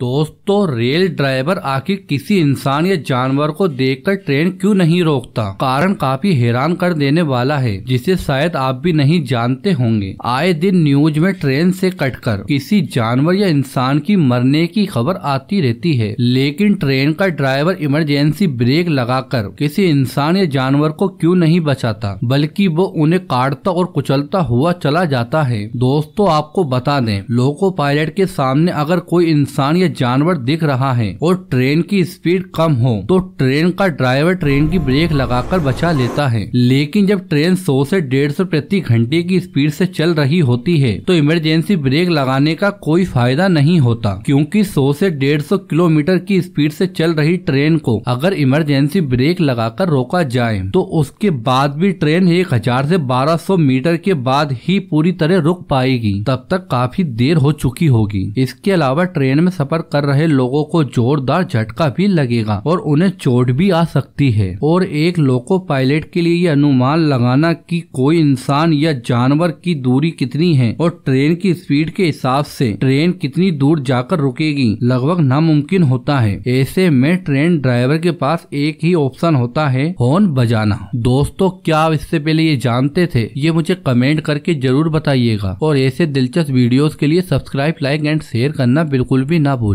दोस्तों rail driver आखिर किसी इंसान या जानवर को देखकर ट्रेन क्यों नहीं रोकता कारण काफी हैरान कर देने वाला है जिसे शायद आप भी नहीं जानते होंगे आए दिन न्यूज में ट्रेन से कटकर किसी जानवर या इंसान की मरने की खबर आती रहती है लेकिन ट्रेन का ड्राइवर इमरजेंसी ब्रेक लगाकर किसी इंसान या जानवर को क्यों नहीं बचाता बल्कि वो उन्हें काटता और कुचलता हुआ चला जाता है दोस्तों आपको बता दें लोको पायलट के सामने अगर कोई इंसान या जानवर दिख रहा है और ट्रेन की स्पीड कम हो तो ट्रेन का ड्राइवर ट्रेन की ब्रेक लगाकर बचा लेता है लेकिन जब ट्रेन 100 से 150 प्रति घंटे की स्पीड से चल रही होती है तो इमरजेंसी ब्रेक लगाने का कोई फायदा नहीं होता क्योंकि 100 से 150 किलोमीटर की स्पीड से चल रही ट्रेन को अगर इमरजेंसी ब्रेक लगाकर रोका जाए तो उसके बाद भी ट्रेन एक हजार से 1200 मीटर के बाद ही पूरी तरह रुक पाएगी तब तक काफी देर हो चुकी होगी इसके अलावा ट्रेन में सफर सफर कर रहे लोगों को जोरदार झटका भी लगेगा और उन्हें चोट भी आ सकती है और एक लोको पायलट के लिए यह अनुमान लगाना कि कोई इंसान या जानवर की दूरी कितनी है और ट्रेन की स्पीड के हिसाब से ट्रेन कितनी दूर जाकर रुकेगी लगभग नामुमकिन होता है ऐसे में ट्रेन ड्राइवर के पास एक ही ऑप्शन होता है हॉर्न बजाना दोस्तों क्या आप इससे पहले ये जानते थे ये मुझे कमेंट करके जरूर बताइएगा और ऐसे दिलचस्प वीडियोस के लिए सब्सक्राइब लाइक एंड शेयर करना बिल्कुल भी ना भूल